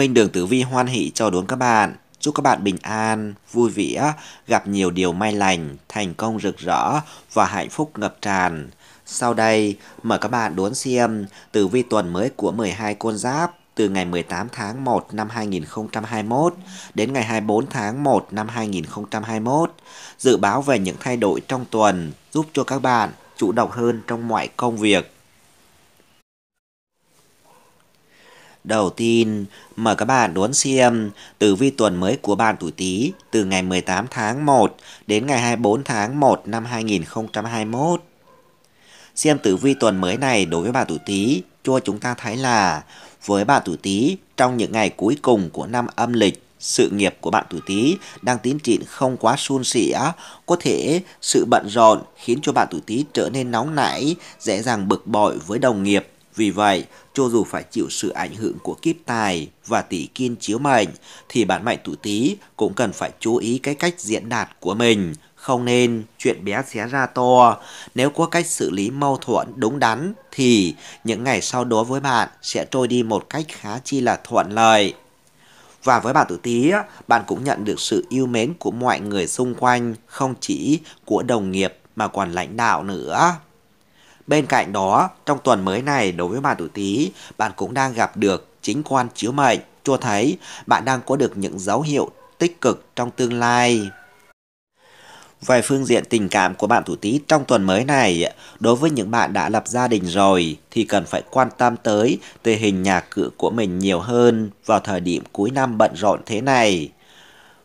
Minh Đường Tử Vi hoan hỷ cho đón các bạn. Chúc các bạn bình an, vui vẻ, gặp nhiều điều may lành, thành công rực rỡ và hạnh phúc ngập tràn. Sau đây, mời các bạn đón xem tử vi tuần mới của 12 con giáp từ ngày 18 tháng 1 năm 2021 đến ngày 24 tháng 1 năm 2021, dự báo về những thay đổi trong tuần giúp cho các bạn chủ động hơn trong mọi công việc. Đầu tiên, mời các bạn đón xem tử vi tuần mới của bạn tuổi Tý từ ngày 18 tháng 1 đến ngày 24 tháng 1 năm 2021. Xem tử vi tuần mới này đối với bạn tuổi Tý, cho chúng ta thấy là với bạn tuổi Tý trong những ngày cuối cùng của năm âm lịch, sự nghiệp của bạn tuổi Tý đang tiến triển không quá suôn sẻ, có thể sự bận rộn khiến cho bạn tuổi Tý trở nên nóng nảy, dễ dàng bực bội với đồng nghiệp. Vì vậy, cho dù phải chịu sự ảnh hưởng của kiếp tài và tỷ kiên chiếu mệnh, thì bản mệnh tuổi tý cũng cần phải chú ý cái cách diễn đạt của mình, không nên chuyện bé xé ra to. Nếu có cách xử lý mâu thuẫn đúng đắn thì những ngày sau đó với bạn sẽ trôi đi một cách khá chi là thuận lợi. Và với bạn tuổi tí, bạn cũng nhận được sự yêu mến của mọi người xung quanh, không chỉ của đồng nghiệp mà còn lãnh đạo nữa. Bên cạnh đó, trong tuần mới này đối với bạn tuổi Tý, bạn cũng đang gặp được chính quan chiếu mệnh, cho thấy bạn đang có được những dấu hiệu tích cực trong tương lai. Về phương diện tình cảm của bạn tuổi Tý trong tuần mới này, đối với những bạn đã lập gia đình rồi thì cần phải quan tâm tới tình hình nhà cửa của mình nhiều hơn vào thời điểm cuối năm bận rộn thế này.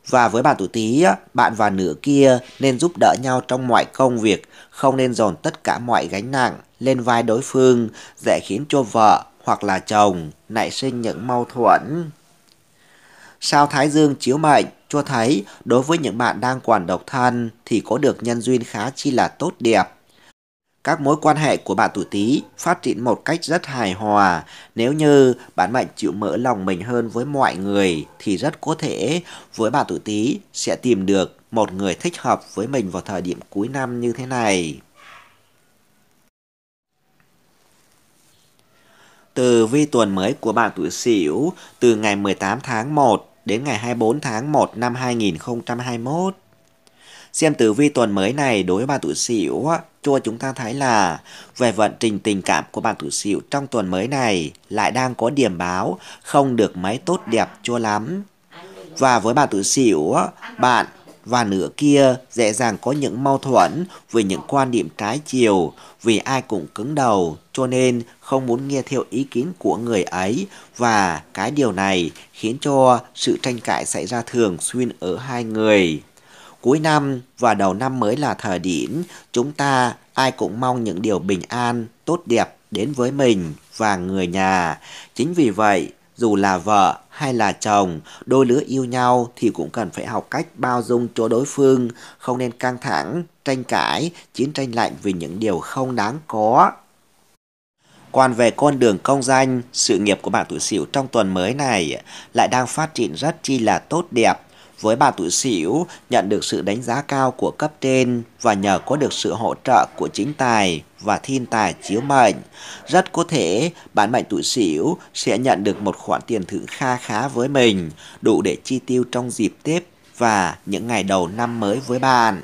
Và với bạn tuổi Tý, bạn và nửa kia nên giúp đỡ nhau trong mọi công việc không nên dồn tất cả mọi gánh nặng lên vai đối phương dễ khiến cho vợ hoặc là chồng nảy sinh những mâu thuẫn. Sao Thái Dương chiếu mệnh cho thấy đối với những bạn đang còn độc thân thì có được nhân duyên khá chi là tốt đẹp. Các mối quan hệ của bạn tuổi Tý phát triển một cách rất hài hòa, nếu như bạn mạnh chịu mở lòng mình hơn với mọi người thì rất có thể với bạn tuổi Tý sẽ tìm được một người thích hợp với mình vào thời điểm cuối năm như thế này. Từ vi tuần mới của bạn tuổi Sửu từ ngày 18 tháng 1 đến ngày 24 tháng 1 năm 2021. Xem tử vi tuần mới này đối với bạn tuổi Sửu cho chúng ta thấy là về vận trình tình cảm của bạn tuổi Sửu trong tuần mới này lại đang có điểm báo không được mấy tốt đẹp cho lắm. Và với bạn tuổi Sửu, bạn và nửa kia dễ dàng có những mâu thuẫn về những quan điểm trái chiều vì ai cũng cứng đầu cho nên không muốn nghe theo ý kiến của người ấy và cái điều này khiến cho sự tranh cãi xảy ra thường xuyên ở hai người. Cuối năm và đầu năm mới là thời điểm chúng ta ai cũng mong những điều bình an, tốt đẹp đến với mình và người nhà. Chính vì vậy, dù là vợ hay là chồng, đôi lứa yêu nhau thì cũng cần phải học cách bao dung cho đối phương, không nên căng thẳng, tranh cãi, chiến tranh lạnh vì những điều không đáng có. Còn về con đường công danh, sự nghiệp của bạn tuổi Sửu trong tuần mới này lại đang phát triển rất chi là tốt đẹp với bà tuổi Sửu nhận được sự đánh giá cao của cấp trên và nhờ có được sự hỗ trợ của chính tài và thiên tài chiếu mệnh. Rất có thể bạn mệnh tuổi Sửu sẽ nhận được một khoản tiền thưởng kha khá với mình, đủ để chi tiêu trong dịp Tết và những ngày đầu năm mới với bạn.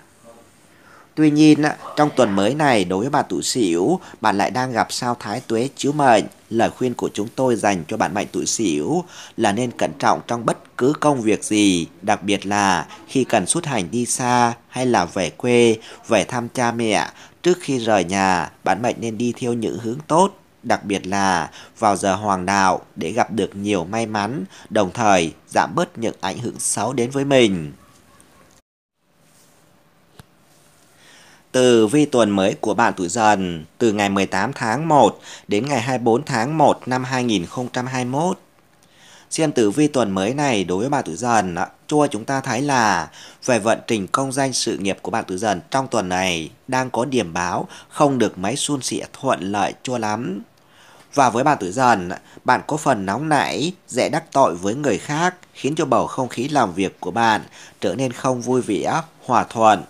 Tuy nhiên, trong tuần mới này đối với bà tuổi Sửu, bạn lại đang gặp sao thái tuế chiếu mệnh. Lời khuyên của chúng tôi dành cho bạn mệnh tuổi Sửu là nên cẩn trọng trong bất cứ công việc gì, đặc biệt là khi cần xuất hành đi xa hay là về quê, về thăm cha mẹ. Trước khi rời nhà, bạn mệnh nên đi theo những hướng tốt, đặc biệt là vào giờ hoàng đạo để gặp được nhiều may mắn, đồng thời giảm bớt những ảnh hưởng xấu đến với mình. Từ vi tuần mới của bạn tuổi dần từ ngày 18 tháng 1 đến ngày 24 tháng 1 năm 2021. Xem tử vi tuần mới này đối với bạn tuổi dần cho chúng ta thấy là về vận trình công danh sự nghiệp của bạn tuổi dần trong tuần này đang có điểm báo không được mấy suôn sẻ thuận lợi cho lắm. Và với bạn tuổi dần, bạn có phần nóng nảy, dễ đắc tội với người khác, khiến cho bầu không khí làm việc của bạn trở nên không vui vẻ, hòa thuận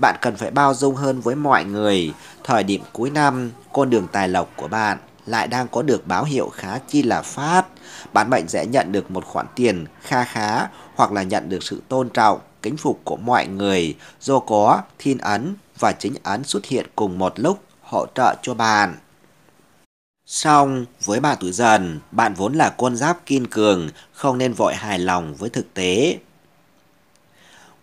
bạn cần phải bao dung hơn với mọi người. Thời điểm cuối năm, con đường tài lộc của bạn lại đang có được báo hiệu khá chi là phát. Bạn mệnh sẽ nhận được một khoản tiền kha khá hoặc là nhận được sự tôn trọng, kính phục của mọi người do có thiên ấn và chính ấn xuất hiện cùng một lúc hỗ trợ cho bạn. Song, với bà tuổi dần, bạn vốn là con giáp kiên cường, không nên vội hài lòng với thực tế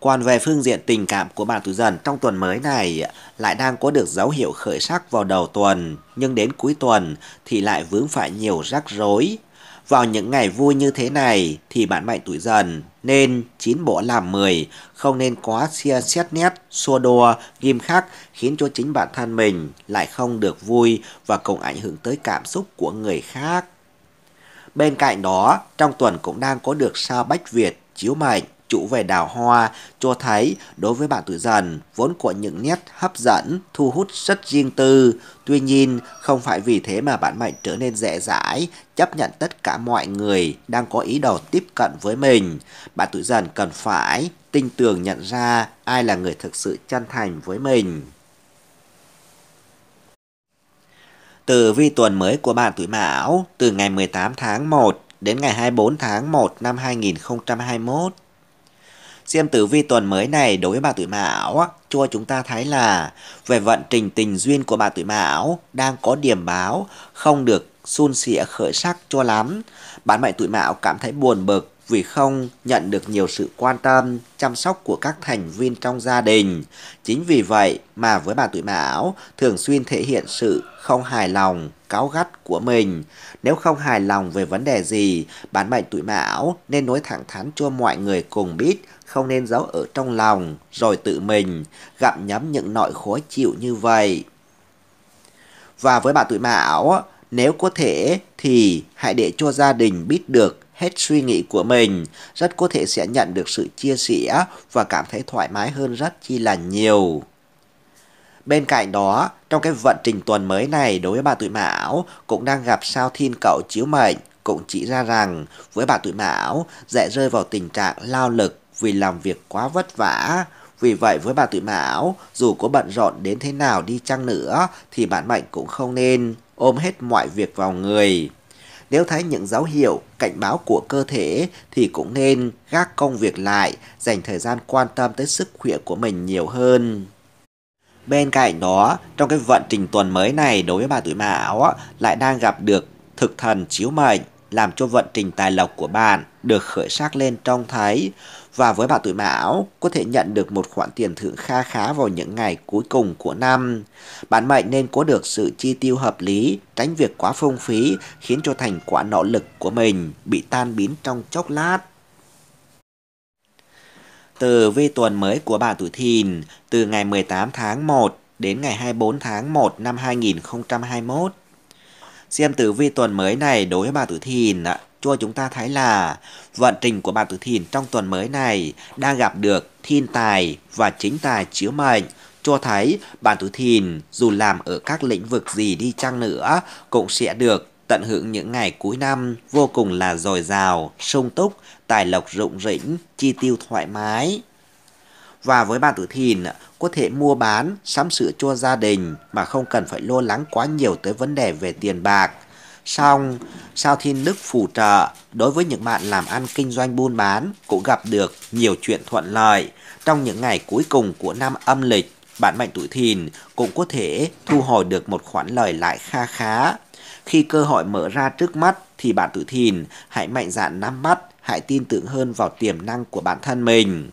còn về phương diện tình cảm của bạn tuổi Dần trong tuần mới này lại đang có được dấu hiệu khởi sắc vào đầu tuần, nhưng đến cuối tuần thì lại vướng phải nhiều rắc rối. Vào những ngày vui như thế này thì bạn mạnh tuổi dần nên chín bộ làm 10, không nên quá xia xét nét, xua đùa, ghim khắc khiến cho chính bản thân mình lại không được vui và cũng ảnh hưởng tới cảm xúc của người khác. Bên cạnh đó, trong tuần cũng đang có được sao Bách Việt chiếu mệnh chủ về đào hoa cho thấy đối với bạn tuổi dần vốn có những nét hấp dẫn, thu hút rất riêng tư. Tuy nhiên, không phải vì thế mà bạn mệnh trở nên dễ dãi, chấp nhận tất cả mọi người đang có ý đồ tiếp cận với mình. Bạn tuổi dần cần phải tinh tường nhận ra ai là người thực sự chân thành với mình. Từ vi tuần mới của bạn tuổi Mão từ ngày 18 tháng 1 đến ngày 24 tháng 1 năm 2021. Xem tử vi tuần mới này đối với bà tuổi Mão, cho chúng ta thấy là về vận trình tình duyên của bà tuổi Mão đang có điểm báo không được sun sỉa khởi sắc cho lắm. Bạn mệnh tuổi Mão cảm thấy buồn bực vì không nhận được nhiều sự quan tâm, chăm sóc của các thành viên trong gia đình. Chính vì vậy mà với bà tuổi Mão thường xuyên thể hiện sự không hài lòng, cáu gắt của mình. Nếu không hài lòng về vấn đề gì, bạn mệnh tuổi Mão nên nói thẳng thắn cho mọi người cùng biết không nên giấu ở trong lòng, rồi tự mình gặm nhấm những nỗi khó chịu như vậy. Và với bạn tuổi mão, nếu có thể thì hãy để cho gia đình biết được hết suy nghĩ của mình, rất có thể sẽ nhận được sự chia sẻ và cảm thấy thoải mái hơn rất chi là nhiều. Bên cạnh đó, trong cái vận trình tuần mới này đối với bà tuổi Mão cũng đang gặp sao thiên cậu chiếu mệnh cũng chỉ ra rằng với bà tuổi Mão dễ rơi vào tình trạng lao lực vì làm việc quá vất vả. Vì vậy với bà tuổi mão, dù có bận rộn đến thế nào đi chăng nữa thì bạn mệnh cũng không nên ôm hết mọi việc vào người. Nếu thấy những dấu hiệu, cảnh báo của cơ thể thì cũng nên gác công việc lại, dành thời gian quan tâm tới sức khỏe của mình nhiều hơn. Bên cạnh đó, trong cái vận trình tuần mới này đối với bà tuổi mão lại đang gặp được thực thần chiếu mệnh làm cho vận trình tài lộc của bạn được khởi sắc lên trong thấy và với bạn tuổi mão có thể nhận được một khoản tiền thưởng kha khá vào những ngày cuối cùng của năm. Bạn mệnh nên có được sự chi tiêu hợp lý, tránh việc quá phung phí khiến cho thành quả nỗ lực của mình bị tan biến trong chốc lát. Từ vi tuần mới của bạn tuổi thìn, từ ngày 18 tháng 1 đến ngày 24 tháng 1 năm 2021. Xem tử vi tuần mới này đối với bà tuổi thìn, cho chúng ta thấy là vận trình của bạn tử thìn trong tuần mới này đang gặp được thiên tài và chính tài chiếu mệnh cho thấy bạn tử thìn dù làm ở các lĩnh vực gì đi chăng nữa cũng sẽ được tận hưởng những ngày cuối năm vô cùng là dồi dào, sung túc, tài lộc rụng rỉnh chi tiêu thoải mái. Và với bạn tử thìn, có thể mua bán, sắm sửa cho gia đình mà không cần phải lo lắng quá nhiều tới vấn đề về tiền bạc – song sau thiên đức phù trợ đối với những bạn làm ăn kinh doanh buôn bán cũng gặp được nhiều chuyện thuận lợi. Trong những ngày cuối cùng của năm âm lịch, bạn mệnh tuổi thìn cũng có thể thu hồi được một khoản lời lại kha khá. Khi cơ hội mở ra trước mắt thì bạn tuổi thìn hãy mạnh dạn nắm bắt, hãy tin tưởng hơn vào tiềm năng của bản thân mình.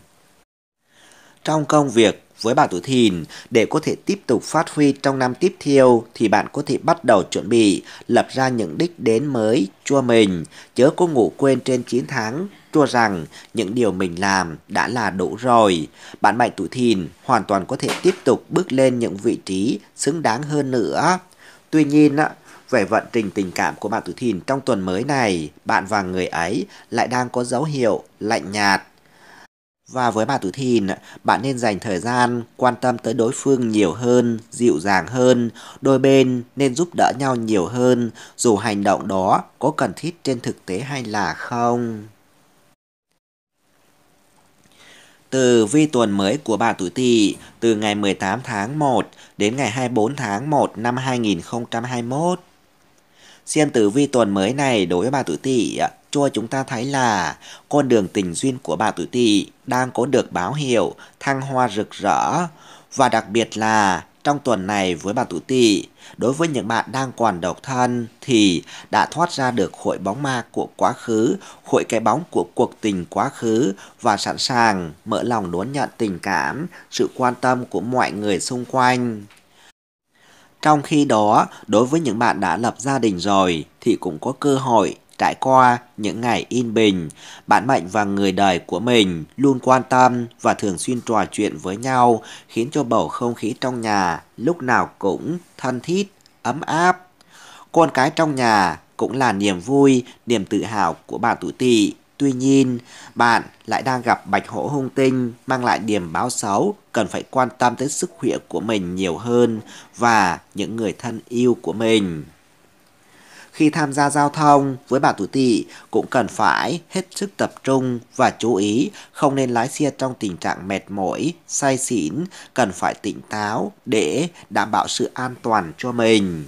Trong công việc, với bạn tuổi thìn để có thể tiếp tục phát huy trong năm tiếp theo thì bạn có thể bắt đầu chuẩn bị lập ra những đích đến mới cho mình, chớ có ngủ quên trên 9 tháng cho rằng những điều mình làm đã là đủ rồi. Bạn mạnh tuổi thìn hoàn toàn có thể tiếp tục bước lên những vị trí xứng đáng hơn nữa. Tuy nhiên, về vận trình tình cảm của bạn tuổi thìn trong tuần mới này, bạn và người ấy lại đang có dấu hiệu lạnh nhạt và với bạn tuổi thìn, bạn nên dành thời gian quan tâm tới đối phương nhiều hơn, dịu dàng hơn, đôi bên nên giúp đỡ nhau nhiều hơn, dù hành động đó có cần thiết trên thực tế hay là không. Từ vi tuần mới của bạn tuổi Tỵ từ ngày 18 tháng 1 đến ngày 24 tháng 1 năm 2021. Xem tử vi tuần mới này đối với bà tuổi Tỵ cho chúng ta thấy là con đường tình duyên của bà tuổi Tỵ đang có được báo hiệu thăng hoa rực rỡ và đặc biệt là trong tuần này với bà tuổi Tỵ, đối với những bạn đang còn độc thân thì đã thoát ra được hội bóng ma của quá khứ, hội cái bóng của cuộc tình quá khứ và sẵn sàng mở lòng đón nhận tình cảm, sự quan tâm của mọi người xung quanh. Trong khi đó, đối với những bạn đã lập gia đình rồi thì cũng có cơ hội trải qua những ngày yên bình, bạn Mạnh và người đời của mình luôn quan tâm và thường xuyên trò chuyện với nhau, khiến cho bầu không khí trong nhà lúc nào cũng thân thiết, ấm áp. Con cái trong nhà cũng là niềm vui, niềm tự hào của bạn tuổi tỵ. Tuy nhiên, bạn lại đang gặp bạch hổ hung tinh mang lại điểm báo xấu, cần phải quan tâm tới sức khỏe của mình nhiều hơn và những người thân yêu của mình khi tham gia giao thông với bà tuổi tỵ cũng cần phải hết sức tập trung và chú ý, không nên lái xe trong tình trạng mệt mỏi, say xỉn, cần phải tỉnh táo để đảm bảo sự an toàn cho mình.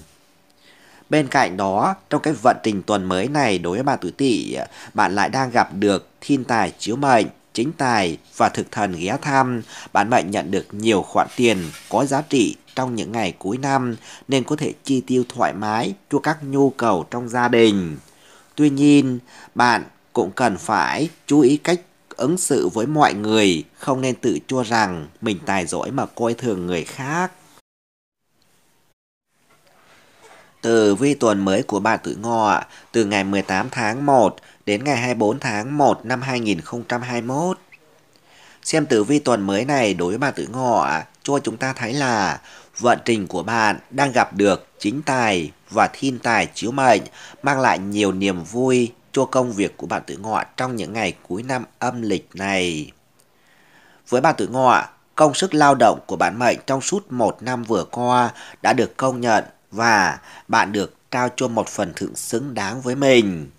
Bên cạnh đó, trong cái vận trình tuần mới này đối với bà tuổi tỵ, bạn lại đang gặp được thiên tài chiếu mệnh, chính tài và thực thần ghé thăm, Bạn mệnh nhận được nhiều khoản tiền có giá trị trong những ngày cuối năm nên có thể chi tiêu thoải mái cho các nhu cầu trong gia đình. Tuy nhiên, bạn cũng cần phải chú ý cách ứng xử với mọi người, không nên tự cho rằng mình tài giỏi mà coi thường người khác. Từ vi tuần mới của bà tuổi ngọ, từ ngày 18 tháng 1 đến ngày 24 tháng 1 năm 2021. Xem tử vi tuần mới này đối với bà tuổi ngọ cho chúng ta thấy là vận trình của bạn đang gặp được chính tài và thiên tài chiếu mệnh mang lại nhiều niềm vui cho công việc của bạn tử ngọ trong những ngày cuối năm âm lịch này. Với bạn tử ngọ, công sức lao động của bạn mệnh trong suốt một năm vừa qua đã được công nhận và bạn được trao cho một phần thưởng xứng đáng với mình.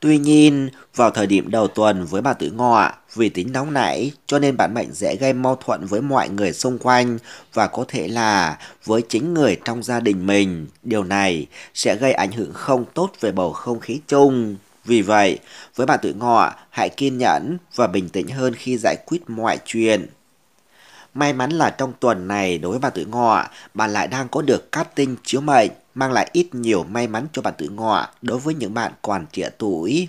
Tuy nhiên, vào thời điểm đầu tuần với bà tử ngọ, vì tính nóng nảy cho nên bạn mệnh dễ gây mâu thuẫn với mọi người xung quanh và có thể là với chính người trong gia đình mình. Điều này sẽ gây ảnh hưởng không tốt về bầu không khí chung. Vì vậy, với bà tuổi ngọ, hãy kiên nhẫn và bình tĩnh hơn khi giải quyết mọi chuyện. May mắn là trong tuần này đối với bà tuổi ngọ, bà lại đang có được cát tinh chiếu mệnh mang lại ít nhiều may mắn cho bạn tự ngọ đối với những bạn còn trẻ tuổi.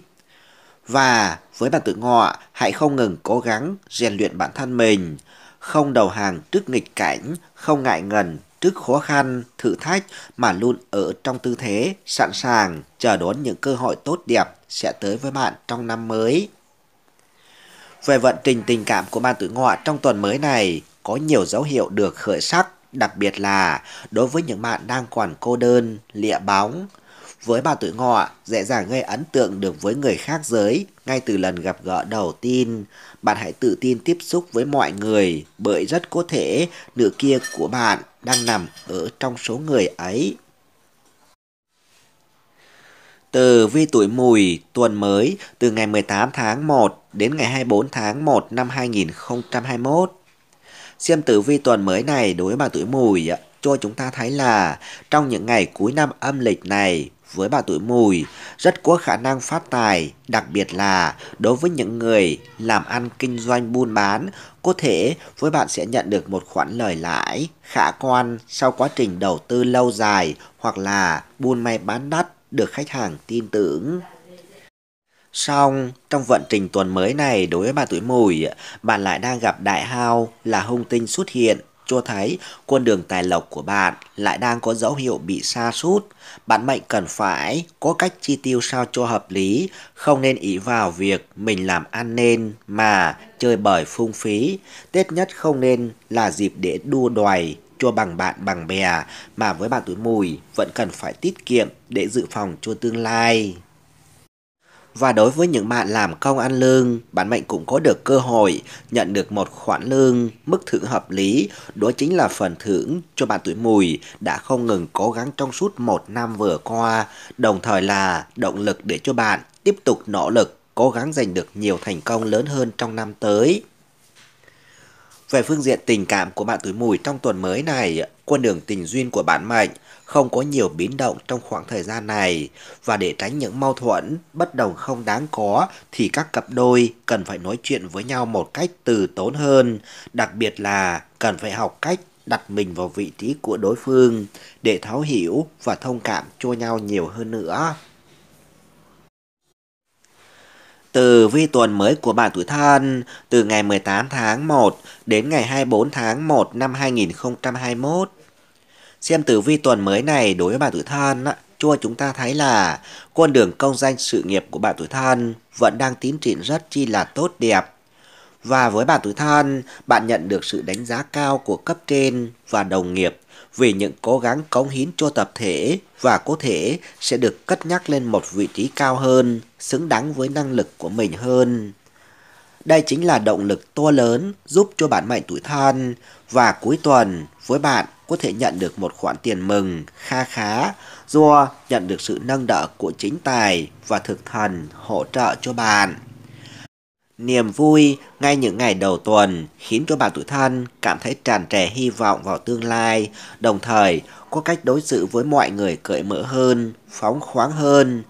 Và với bạn tự ngọ, hãy không ngừng cố gắng rèn luyện bản thân mình, không đầu hàng trước nghịch cảnh, không ngại ngần trước khó khăn, thử thách mà luôn ở trong tư thế sẵn sàng chờ đón những cơ hội tốt đẹp sẽ tới với bạn trong năm mới. Về vận trình tình cảm của bạn tự ngọ trong tuần mới này có nhiều dấu hiệu được khởi sắc đặc biệt là đối với những bạn đang còn cô đơn, lịa bóng. Với bà tuổi ngọ, dễ dàng gây ấn tượng được với người khác giới ngay từ lần gặp gỡ đầu tiên. Bạn hãy tự tin tiếp xúc với mọi người bởi rất có thể nửa kia của bạn đang nằm ở trong số người ấy. Từ vi tuổi mùi tuần mới từ ngày 18 tháng 1 đến ngày 24 tháng 1 năm 2021. Xem tử vi tuần mới này đối với bà tuổi mùi cho chúng ta thấy là trong những ngày cuối năm âm lịch này với bà tuổi mùi rất có khả năng phát tài, đặc biệt là đối với những người làm ăn kinh doanh buôn bán, có thể với bạn sẽ nhận được một khoản lời lãi khả quan sau quá trình đầu tư lâu dài hoặc là buôn may bán đắt được khách hàng tin tưởng. Song, trong vận trình tuần mới này đối với bà tuổi mùi, bạn lại đang gặp đại hao là hung tinh xuất hiện, cho thấy con đường tài lộc của bạn lại đang có dấu hiệu bị sa sút. Bạn mệnh cần phải có cách chi tiêu sao cho hợp lý, không nên ý vào việc mình làm ăn nên mà chơi bời phung phí. Tết nhất không nên là dịp để đua đòi cho bằng bạn bằng bè mà với bạn tuổi mùi vẫn cần phải tiết kiệm để dự phòng cho tương lai. Và đối với những bạn làm công ăn lương, bạn mệnh cũng có được cơ hội nhận được một khoản lương mức thưởng hợp lý, đó chính là phần thưởng cho bạn tuổi mùi đã không ngừng cố gắng trong suốt một năm vừa qua, đồng thời là động lực để cho bạn tiếp tục nỗ lực, cố gắng giành được nhiều thành công lớn hơn trong năm tới. Về phương diện tình cảm của bạn tuổi mùi trong tuần mới này, quân đường tình duyên của bạn mệnh không có nhiều biến động trong khoảng thời gian này và để tránh những mâu thuẫn, bất đồng không đáng có thì các cặp đôi cần phải nói chuyện với nhau một cách từ tốn hơn, đặc biệt là cần phải học cách đặt mình vào vị trí của đối phương để thấu hiểu và thông cảm cho nhau nhiều hơn nữa. Từ vi tuần mới của bạn tuổi thân từ ngày 18 tháng 1 đến ngày 24 tháng 1 năm 2021. Xem tử vi tuần mới này đối với bạn tuổi thân cho chúng ta thấy là con đường công danh sự nghiệp của bạn tuổi thân vẫn đang tiến triển rất chi là tốt đẹp và với bạn tuổi thân, bạn nhận được sự đánh giá cao của cấp trên và đồng nghiệp vì những cố gắng cống hiến cho tập thể và có thể sẽ được cất nhắc lên một vị trí cao hơn, xứng đáng với năng lực của mình hơn. Đây chính là động lực to lớn giúp cho bạn mạnh tuổi thân và cuối tuần với bạn có thể nhận được một khoản tiền mừng kha khá do nhận được sự nâng đỡ của chính tài và thực thần hỗ trợ cho bạn. Niềm vui ngay những ngày đầu tuần khiến cho bạn tuổi thân cảm thấy tràn trề hy vọng vào tương lai, đồng thời có cách đối xử với mọi người cởi mở hơn, phóng khoáng hơn.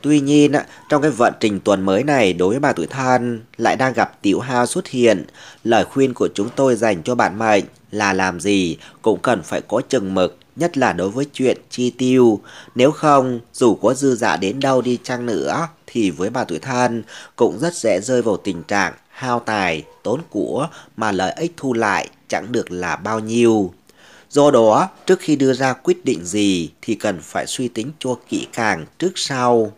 Tuy nhiên, trong cái vận trình tuần mới này đối với bà tuổi thân lại đang gặp tiểu hao xuất hiện. Lời khuyên của chúng tôi dành cho bạn mệnh là làm gì cũng cần phải có chừng mực, nhất là đối với chuyện chi tiêu. Nếu không, dù có dư giả đến đâu đi chăng nữa, thì với bà tuổi thân cũng rất dễ rơi vào tình trạng hao tài, tốn của mà lợi ích thu lại chẳng được là bao nhiêu. Do đó, trước khi đưa ra quyết định gì thì cần phải suy tính cho kỹ càng trước sau.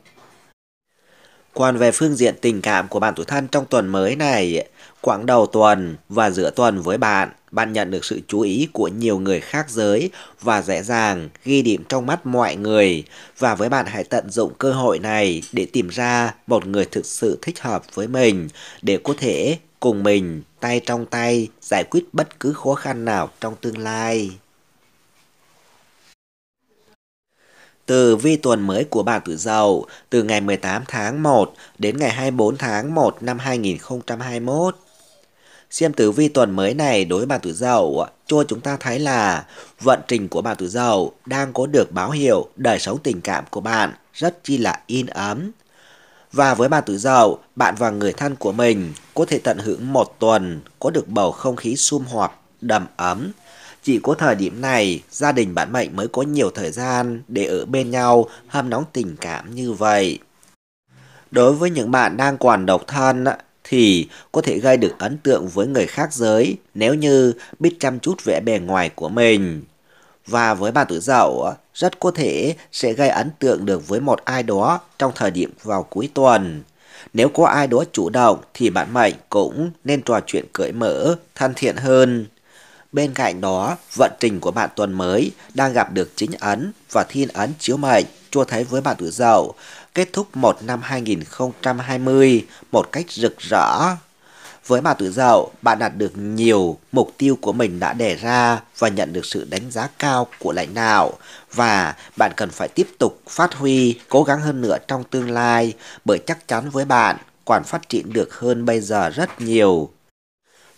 Còn về phương diện tình cảm của bạn tuổi thân trong tuần mới này, Quãng đầu tuần và giữa tuần với bạn, bạn nhận được sự chú ý của nhiều người khác giới và dễ dàng ghi điểm trong mắt mọi người. Và với bạn hãy tận dụng cơ hội này để tìm ra một người thực sự thích hợp với mình để có thể cùng mình tay trong tay giải quyết bất cứ khó khăn nào trong tương lai. Từ vi tuần mới của bạn tuổi Dậu từ ngày 18 tháng 1 đến ngày 24 tháng 1 năm 2021. Xem tử vi tuần mới này đối với bà tuổi dậu cho chúng ta thấy là vận trình của bà tuổi dậu đang có được báo hiệu đời sống tình cảm của bạn rất chi là in ấm. Và với bà tuổi dậu, bạn và người thân của mình có thể tận hưởng một tuần có được bầu không khí sum họp, đầm ấm. Chỉ có thời điểm này, gia đình bạn mệnh mới có nhiều thời gian để ở bên nhau hâm nóng tình cảm như vậy. Đối với những bạn đang còn độc thân, thì có thể gây được ấn tượng với người khác giới nếu như biết chăm chút vẻ bề ngoài của mình. Và với bạn tuổi dậu, rất có thể sẽ gây ấn tượng được với một ai đó trong thời điểm vào cuối tuần. Nếu có ai đó chủ động thì bạn mệnh cũng nên trò chuyện cởi mở, thân thiện hơn. Bên cạnh đó, vận trình của bạn tuần mới đang gặp được chính ấn và thiên ấn chiếu mệnh cho thấy với bạn tuổi dậu kết thúc một năm 2020 một cách rực rỡ. Với bà tuổi Dậu, bạn đạt được nhiều mục tiêu của mình đã đề ra và nhận được sự đánh giá cao của lãnh đạo và bạn cần phải tiếp tục phát huy, cố gắng hơn nữa trong tương lai bởi chắc chắn với bạn còn phát triển được hơn bây giờ rất nhiều.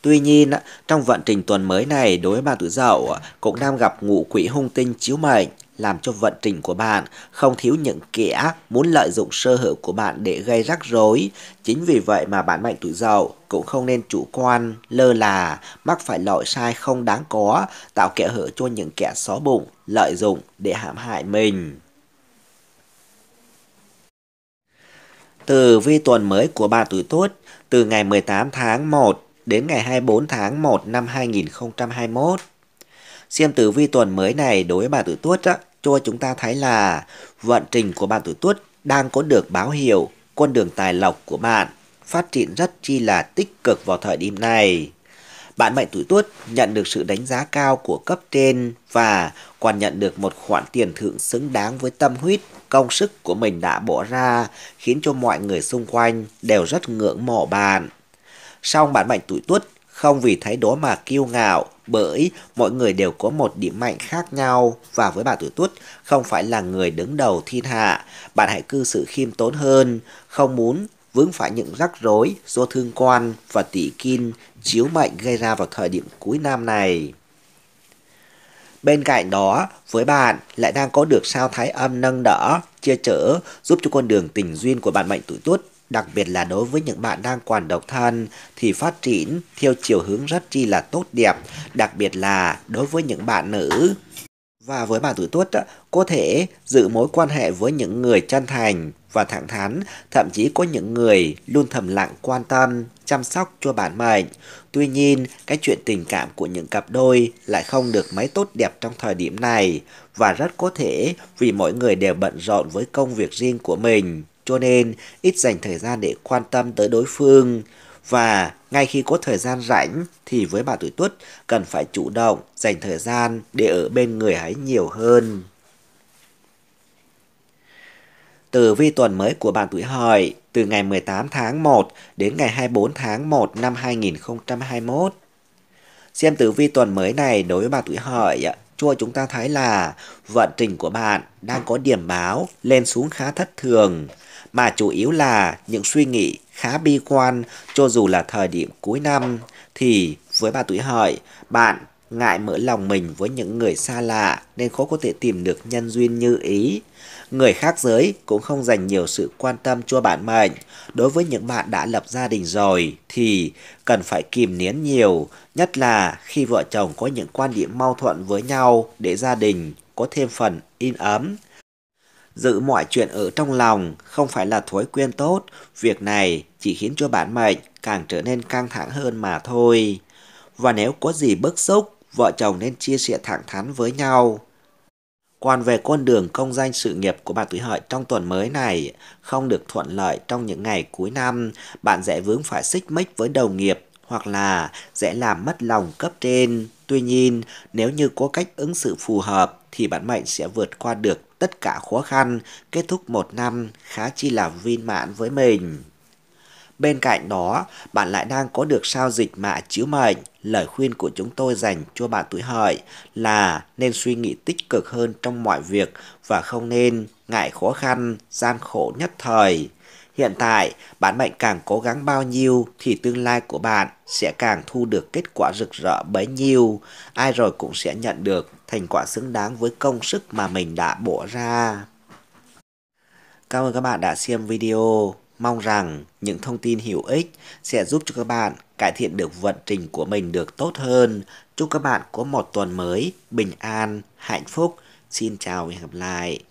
Tuy nhiên, trong vận trình tuần mới này đối với bà tuổi Dậu cũng đang gặp ngũ quỷ hung tinh chiếu mệnh làm cho vận trình của bạn không thiếu những kẻ muốn lợi dụng sơ hở của bạn để gây rắc rối. Chính vì vậy mà bạn mệnh tuổi dậu cũng không nên chủ quan, lơ là, mắc phải lỗi sai không đáng có, tạo kẻ hở cho những kẻ xó bụng, lợi dụng để hãm hại mình. Từ vi tuần mới của bạn tuổi tốt, từ ngày 18 tháng 1 đến ngày 24 tháng 1 năm 2021. Xem tử vi tuần mới này đối với bạn tuổi tuất á, cho chúng ta thấy là vận trình của bạn tuổi tuất đang có được báo hiệu con đường tài lộc của bạn phát triển rất chi là tích cực vào thời điểm này. Bạn mệnh tuổi tuất nhận được sự đánh giá cao của cấp trên và còn nhận được một khoản tiền thưởng xứng đáng với tâm huyết, công sức của mình đã bỏ ra, khiến cho mọi người xung quanh đều rất ngưỡng mộ bạn. Song bạn mệnh tuổi tuất không vì thấy đó mà kiêu ngạo, bởi mọi người đều có một điểm mạnh khác nhau và với bà tuổi tuất không phải là người đứng đầu thiên hạ. Bạn hãy cư xử khiêm tốn hơn, không muốn vướng phải những rắc rối do thương quan và tỷ kim chiếu mệnh gây ra vào thời điểm cuối năm này. Bên cạnh đó, với bạn lại đang có được sao thái âm nâng đỡ, che chở, giúp cho con đường tình duyên của bạn mệnh tuổi tuất đặc biệt là đối với những bạn đang còn độc thân thì phát triển theo chiều hướng rất chi là tốt đẹp, đặc biệt là đối với những bạn nữ. Và với bạn tuổi tuất có thể giữ mối quan hệ với những người chân thành và thẳng thắn, thậm chí có những người luôn thầm lặng quan tâm, chăm sóc cho bản mệnh. Tuy nhiên, cái chuyện tình cảm của những cặp đôi lại không được mấy tốt đẹp trong thời điểm này và rất có thể vì mỗi người đều bận rộn với công việc riêng của mình cho nên ít dành thời gian để quan tâm tới đối phương. Và ngay khi có thời gian rảnh thì với bạn tuổi tuất cần phải chủ động dành thời gian để ở bên người ấy nhiều hơn. Từ vi tuần mới của bạn tuổi hợi từ ngày 18 tháng 1 đến ngày 24 tháng 1 năm 2021. Xem tử vi tuần mới này đối với bạn tuổi hợi cho chúng ta thấy là vận trình của bạn đang có điểm báo lên xuống khá thất thường mà chủ yếu là những suy nghĩ khá bi quan cho dù là thời điểm cuối năm thì với bà tuổi hợi bạn ngại mở lòng mình với những người xa lạ nên khó có thể tìm được nhân duyên như ý. Người khác giới cũng không dành nhiều sự quan tâm cho bạn mệnh. Đối với những bạn đã lập gia đình rồi thì cần phải kìm nén nhiều, nhất là khi vợ chồng có những quan điểm mâu thuẫn với nhau để gia đình có thêm phần in ấm. Giữ mọi chuyện ở trong lòng không phải là thói quen tốt, việc này chỉ khiến cho bản mệnh càng trở nên căng thẳng hơn mà thôi. Và nếu có gì bức xúc, vợ chồng nên chia sẻ thẳng thắn với nhau. Còn về con đường công danh sự nghiệp của bạn tuổi hợi trong tuần mới này, không được thuận lợi trong những ngày cuối năm, bạn dễ vướng phải xích mích với đồng nghiệp hoặc là dễ làm mất lòng cấp trên. Tuy nhiên, nếu như có cách ứng xử phù hợp thì bạn mệnh sẽ vượt qua được tất cả khó khăn, kết thúc một năm khá chi là viên mãn với mình. Bên cạnh đó, bạn lại đang có được sao dịch mạ chiếu mệnh. Lời khuyên của chúng tôi dành cho bạn tuổi hợi là nên suy nghĩ tích cực hơn trong mọi việc và không nên ngại khó khăn, gian khổ nhất thời. Hiện tại, bạn mạnh càng cố gắng bao nhiêu thì tương lai của bạn sẽ càng thu được kết quả rực rỡ bấy nhiêu. Ai rồi cũng sẽ nhận được thành quả xứng đáng với công sức mà mình đã bỏ ra. Cảm ơn các bạn đã xem video. Mong rằng những thông tin hữu ích sẽ giúp cho các bạn cải thiện được vận trình của mình được tốt hơn. Chúc các bạn có một tuần mới bình an, hạnh phúc. Xin chào và hẹn gặp lại.